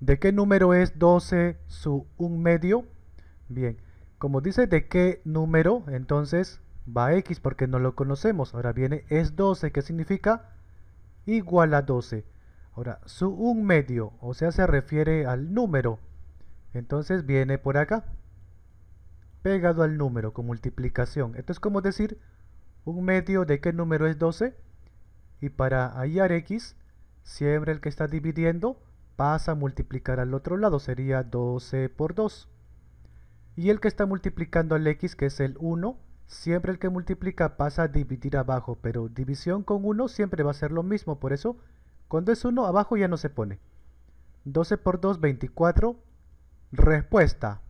¿De qué número es 12 su 1 medio? Bien, como dice de qué número, entonces va x porque no lo conocemos. Ahora viene es 12, que significa igual a 12. Ahora, su un medio, o sea, se refiere al número. Entonces viene por acá, pegado al número, con multiplicación. Esto es como decir, un medio de qué número es 12. Y para hallar x, siempre el que está dividiendo pasa a multiplicar al otro lado, sería 12 por 2. Y el que está multiplicando al x, que es el 1, siempre el que multiplica pasa a dividir abajo, pero división con 1 siempre va a ser lo mismo, por eso cuando es 1 abajo ya no se pone. 12 por 2, 24. Respuesta.